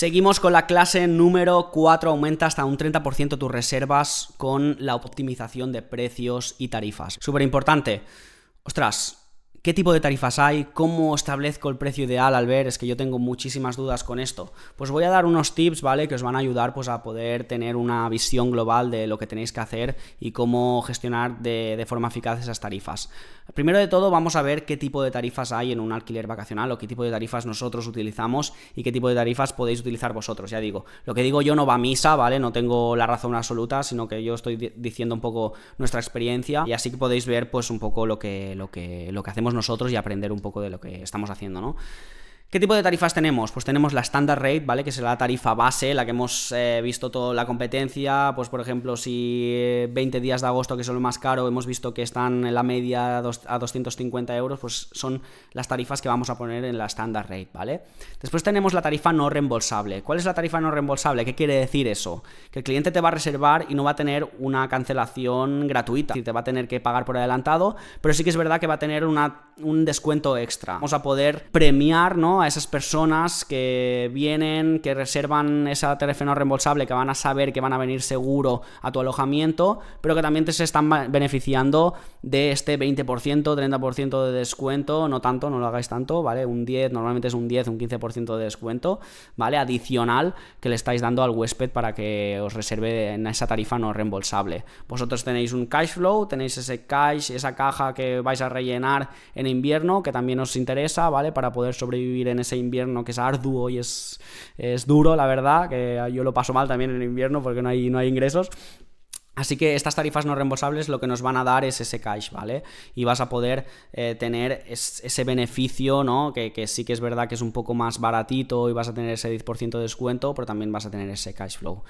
Seguimos con la clase número 4, aumenta hasta un 30% tus reservas con la optimización de precios y tarifas. Súper importante. Ostras, ¿Qué tipo de tarifas hay? ¿Cómo establezco el precio ideal al ver? Es que yo tengo muchísimas dudas con esto. Pues voy a dar unos tips, ¿vale? Que os van a ayudar pues, a poder tener una visión global de lo que tenéis que hacer y cómo gestionar de, forma eficaz esas tarifas. Primero de todo, vamos a ver qué tipo de tarifas hay en un alquiler vacacional o qué tipo de tarifas nosotros utilizamos y qué tipo de tarifas podéis utilizar vosotros. Ya digo, lo que digo yo no va a misa, ¿vale? No tengo la razón absoluta, sino que yo estoy diciendo un poco nuestra experiencia y así que podéis ver pues un poco lo que, lo que, lo que hacemos nosotros y aprender un poco de lo que estamos haciendo, ¿no? ¿Qué tipo de tarifas tenemos? Pues tenemos la standard rate, ¿vale? Que es la tarifa base, la que hemos eh, visto toda la competencia. Pues por ejemplo, si 20 eh, días de agosto, que son lo más caro, hemos visto que están en la media a 250 euros, pues son las tarifas que vamos a poner en la standard rate, ¿vale? Después tenemos la tarifa no reembolsable. ¿Cuál es la tarifa no reembolsable? ¿Qué quiere decir eso? Que el cliente te va a reservar y no va a tener una cancelación gratuita. te va a tener que pagar por adelantado, pero sí que es verdad que va a tener un descuento extra. Vamos a poder premiar, ¿no? A esas personas que vienen, que reservan esa tarifa no reembolsable, que van a saber que van a venir seguro a tu alojamiento, pero que también te se están beneficiando de este 20%, 30% de descuento, no tanto, no lo hagáis tanto, ¿vale? Un 10, normalmente es un 10, un 15% de descuento, ¿vale? Adicional que le estáis dando al huésped para que os reserve en esa tarifa no reembolsable. Vosotros tenéis un cash flow, tenéis ese cash, esa caja que vais a rellenar en invierno, que también os interesa, ¿vale? Para poder sobrevivir en ese invierno que es arduo y es, es duro, la verdad, que yo lo paso mal también en invierno porque no hay, no hay ingresos, Así que estas tarifas no reembolsables lo que nos van a dar es ese cash, ¿vale? Y vas a poder eh, tener ese beneficio, ¿no? Que, que, sí que es verdad que es un poco más baratito y vas a tener ese 10% de descuento, pero también vas a tener ese cash flow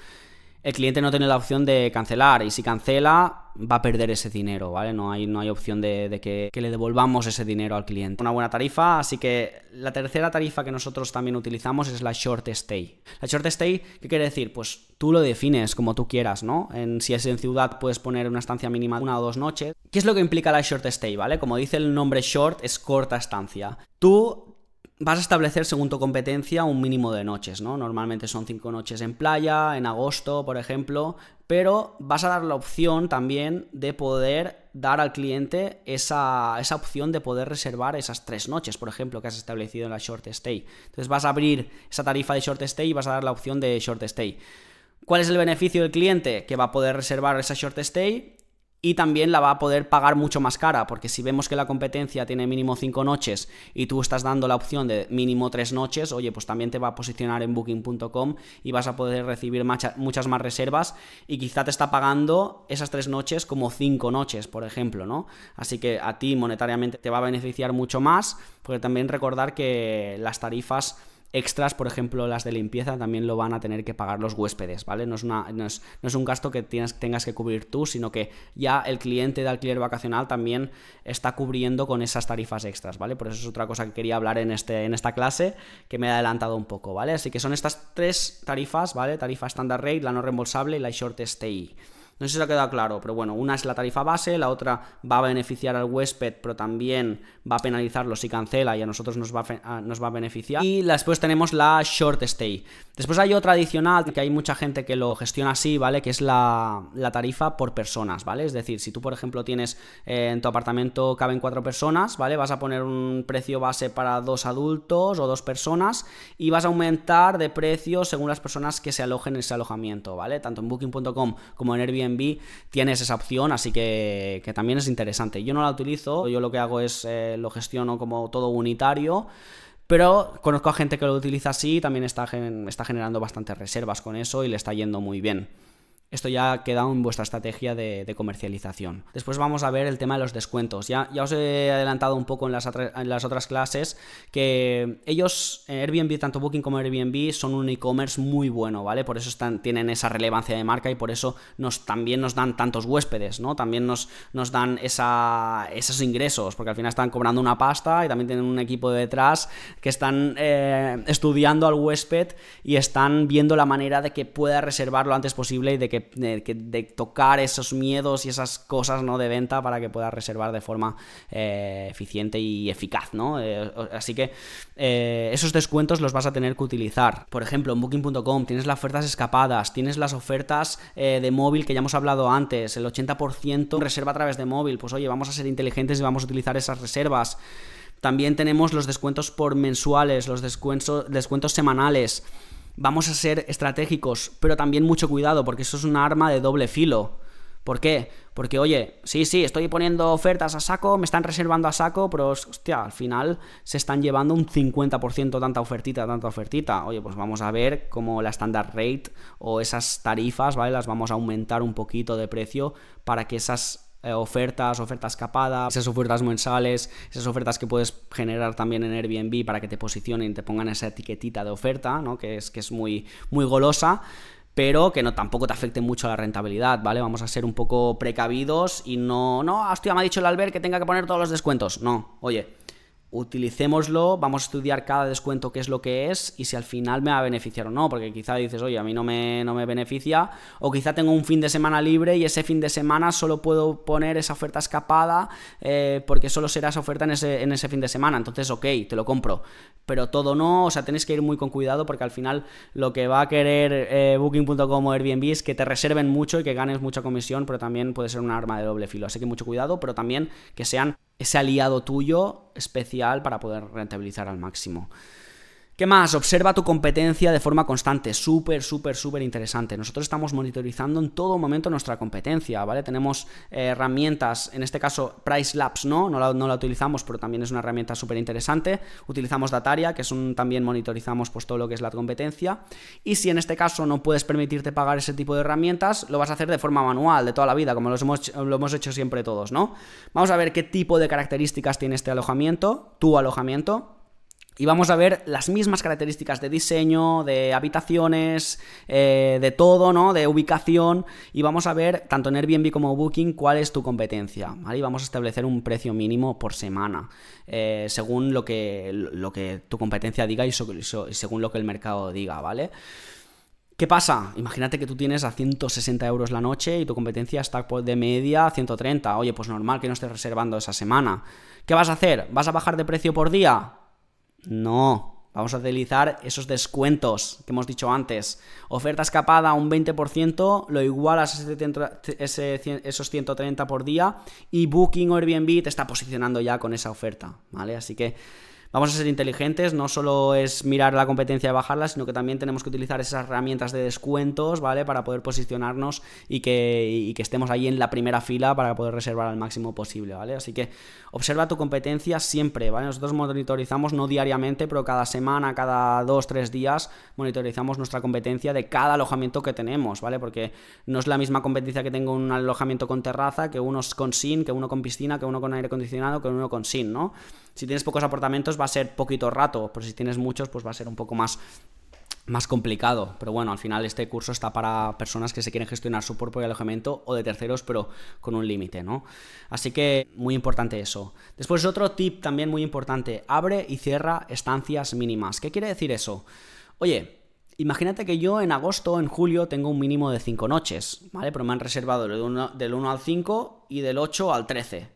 el cliente no tiene la opción de cancelar y si cancela va a perder ese dinero, ¿vale? No hay, no hay opción de, que, le devolvamos ese dinero al cliente. Una buena tarifa, así que la tercera tarifa que nosotros también utilizamos es la short stay. La short stay, ¿qué quiere decir? Pues tú lo defines como tú quieras, ¿no? En, si es en ciudad puedes poner una estancia mínima de una o dos noches. ¿Qué es lo que implica la short stay, ¿vale? Como dice el nombre short, es corta estancia. Tú vas a establecer según tu competencia un mínimo de noches, ¿no? Normalmente son cinco noches en playa, en agosto, por ejemplo, pero vas a dar la opción también de poder dar al cliente esa, esa opción de poder reservar esas tres noches, por ejemplo, que has establecido en la short stay. Entonces vas a abrir esa tarifa de short stay y vas a dar la opción de short stay. ¿Cuál es el beneficio del cliente? Que va a poder reservar esa short stay y también la va a poder pagar mucho más cara, porque si vemos que la competencia tiene mínimo cinco noches y tú estás dando la opción de mínimo tres noches, oye, pues también te va a posicionar en booking.com y vas a poder recibir muchas más reservas y quizá te está pagando esas tres noches como cinco noches, por ejemplo, ¿no? Así que a ti monetariamente te va a beneficiar mucho más, porque también recordar que las tarifas Extras, por ejemplo, las de limpieza también lo van a tener que pagar los huéspedes, ¿vale? No es, no es, un gasto que tengas que cubrir tú, sino que ya el cliente de alquiler vacacional también está cubriendo con esas tarifas extras, ¿vale? Por eso es otra cosa que quería hablar en, este, en esta clase que me he adelantado un poco, ¿vale? Así que son estas tres tarifas, ¿vale? Tarifa estándar, rate, la no reembolsable y la short stay. No sé si se ha quedado claro, pero bueno, una es la tarifa base, la otra va a beneficiar al huésped, pero también va a penalizarlo si cancela y a nosotros nos va a, nos va a beneficiar. Y después tenemos la short stay. Después hay otra adicional, que hay mucha gente que lo gestiona así, ¿vale? Que es la, tarifa por personas, ¿vale? Es decir, si tú, por ejemplo, tienes eh, en tu apartamento caben cuatro personas, ¿vale? Vas a poner un precio base para dos adultos o dos personas y vas a aumentar de precio según las personas que se alojen en ese alojamiento, ¿vale? Tanto en booking.com como en Airbnb tiene tienes esa opción, así que, también es interesante. Yo no la utilizo, yo lo que hago es eh, lo gestiono como todo unitario. Pero conozco a gente que lo utiliza así también está generando bastantes reservas con eso y le está yendo muy bien. Esto ya ha quedado en vuestra estrategia de, comercialización. Después vamos a ver el tema de los descuentos. Ya, ya os he adelantado un poco en las, otras clases que ellos, eh, Airbnb, tanto Booking como Airbnb, son un e-commerce muy bueno, ¿vale? Por eso tienen esa relevancia de marca y por eso también nos dan tantos huéspedes, ¿no? También nos, dan esos ingresos, porque al final están cobrando una pasta y también tienen un equipo detrás que están eh, estudiando al huésped y están viendo la manera de que pueda reservar lo antes posible y de que de tocar esos miedos y esas cosas ¿no? de venta para que puedas reservar de forma eh, eficiente y eficaz, ¿no? Eh, así que eh, esos descuentos los vas a tener que utilizar. Por ejemplo, en booking.com tienes las ofertas escapadas, tienes las ofertas de móvil que ya hemos hablado antes, el 80% reserva a través de móvil, pues oye, vamos a ser inteligentes y vamos a utilizar esas reservas. También tenemos los descuentos por mensuales, los descuentos, descuentos semanales vamos a ser estratégicos, pero también mucho cuidado, porque eso es un arma de doble filo. ¿Por qué? Porque, oye, sí, sí, estoy poniendo ofertas a saco, me están reservando a saco, pero, hostia, al final se están llevando un 50% tanta ofertita, tanta ofertita. Oye, pues vamos a ver cómo la standard rate o esas tarifas, ¿vale? Las vamos a aumentar un poquito de precio para que esas eh, ofertas, ofertas, capadas, esas ofertas mensales, esas ofertas que puedes generar también en Airbnb para que te posicionen, te pongan esa etiquetita de oferta, ¿no? Que es, que es muy, muy golosa pero que no tampoco te afecte mucho a la rentabilidad, ¿vale? Vamos a ser un poco precavidos y no, no, ah, hostia, me ha dicho el Albert que tenga que poner todos los descuentos. No, oye, utilicémoslo, vamos a estudiar cada descuento qué es lo que es y si al final me va a beneficiar o no, porque quizá dices, oye, a mí no me, no me beneficia, o quizá tengo un fin de semana libre y ese fin de semana solo puedo poner esa oferta escapada eh, porque solo será esa oferta en ese, fin de semana, entonces ok, te lo compro, pero todo no, o sea, tenés que ir muy con cuidado porque al final lo que va a querer eh, booking.com o Airbnb es que te reserven mucho y que ganes mucha comisión, pero también puede ser un arma de doble filo, así que mucho cuidado, pero también que sean ese aliado tuyo especial para poder rentabilizar al máximo. ¿Qué más? Observa tu competencia de forma constante. Súper, súper, súper interesante. Nosotros estamos monitorizando en todo momento nuestra competencia, ¿vale? Tenemos eh, herramientas, en este caso Price Labs, ¿no? No la, utilizamos, pero también es una herramienta súper interesante. Utilizamos Dataria, que es también monitorizamos pues, todo lo que es la competencia. Y si en este caso no puedes permitirte pagar ese tipo de herramientas, lo vas a hacer de forma manual, de toda la vida, como lo hemos hecho siempre todos, ¿no? Vamos a ver qué tipo de características tiene este alojamiento, tu alojamiento y vamos a ver las mismas características de diseño, de habitaciones, eh, de todo, ¿no? De ubicación y vamos a ver tanto en Airbnb como Booking cuál es tu competencia, ¿vale? Y vamos a establecer un precio mínimo por semana eh, según lo que, lo que tu competencia diga y, según lo que el mercado diga, ¿vale? ¿Qué pasa? Imagínate que tú tienes a 160 euros la noche y tu competencia está pues, de media a 130. Oye, pues normal que no estés reservando esa semana. ¿Qué vas a hacer? ¿Vas a bajar de precio por día? No, vamos a utilizar esos descuentos que hemos dicho antes. Oferta escapada un 20%, lo igualas a esos 130 por día y Booking o Airbnb te está posicionando ya con esa oferta, ¿vale? Así que vamos a ser inteligentes, no solo es mirar la competencia y bajarla, sino que también tenemos que utilizar esas herramientas de descuentos, ¿vale? Para poder posicionarnos y que, y que estemos ahí en la primera fila para poder reservar al máximo posible, ¿vale? Así que observa tu competencia siempre, ¿vale? Nosotros monitorizamos no diariamente, pero cada semana, cada dos, tres días, monitorizamos nuestra competencia de cada alojamiento que tenemos, ¿vale? Porque no es la misma competencia que tengo un alojamiento con terraza, que uno con sin, que uno con piscina, que uno con aire acondicionado, que uno con sin, ¿no? Si tienes pocos apartamentos, va a ser poquito rato, pero si tienes muchos, pues va a ser un poco más más complicado, pero bueno, al final este curso está para personas que se quieren gestionar su propio alojamiento o de terceros, pero con un límite, ¿no? Así que muy importante eso. Después otro tip también muy importante, abre y cierra estancias mínimas. ¿Qué quiere decir eso? Oye, imagínate que yo en agosto, en julio, tengo un mínimo de 5 noches, ¿vale? Pero me han reservado del 1 al 5 y del 8 al 13.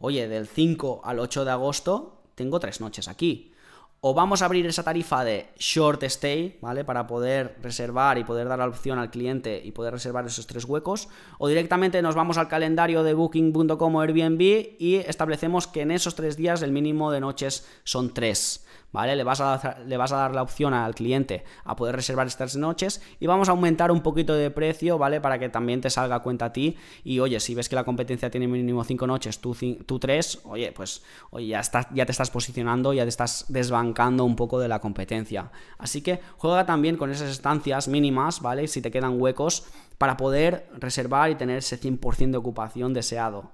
Oye, del 5 al 8 de agosto tengo tres noches aquí. O vamos a abrir esa tarifa de short stay, ¿vale? Para poder reservar y poder dar la opción al cliente y poder reservar esos tres huecos. O directamente nos vamos al calendario de booking.com o Airbnb y establecemos que en esos tres días el mínimo de noches son tres. ¿vale? Le vas, a dar, le vas a dar la opción al cliente a poder reservar estas noches y vamos a aumentar un poquito de precio, ¿vale? Para que también te salga cuenta a ti y oye, si ves que la competencia tiene mínimo 5 noches, tú tres oye, pues ya, ya te estás posicionando, ya te estás desbancando un poco de la competencia. Así que juega también con esas estancias mínimas, ¿vale? Si te quedan huecos para poder reservar y tener ese 100% de ocupación deseado.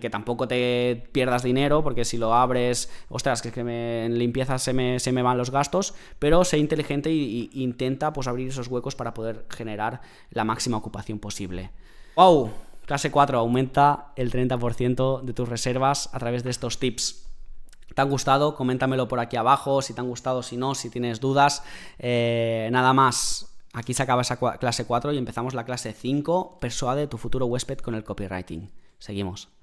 Que tampoco te pierdas dinero, porque si lo abres, ostras, que, es que en limpieza se me, van los gastos, pero sé inteligente e intenta pues, abrir esos huecos para poder generar la máxima ocupación posible. ¡Wow! Clase 4, aumenta el 30% de tus reservas a través de estos tips. ¿Te han gustado? Coméntamelo por aquí abajo, si te han gustado, si no, si tienes dudas. Eh, nada más. Aquí se acaba esa clase 4 y empezamos la clase 5, persuade tu futuro huésped con el copywriting. Seguimos.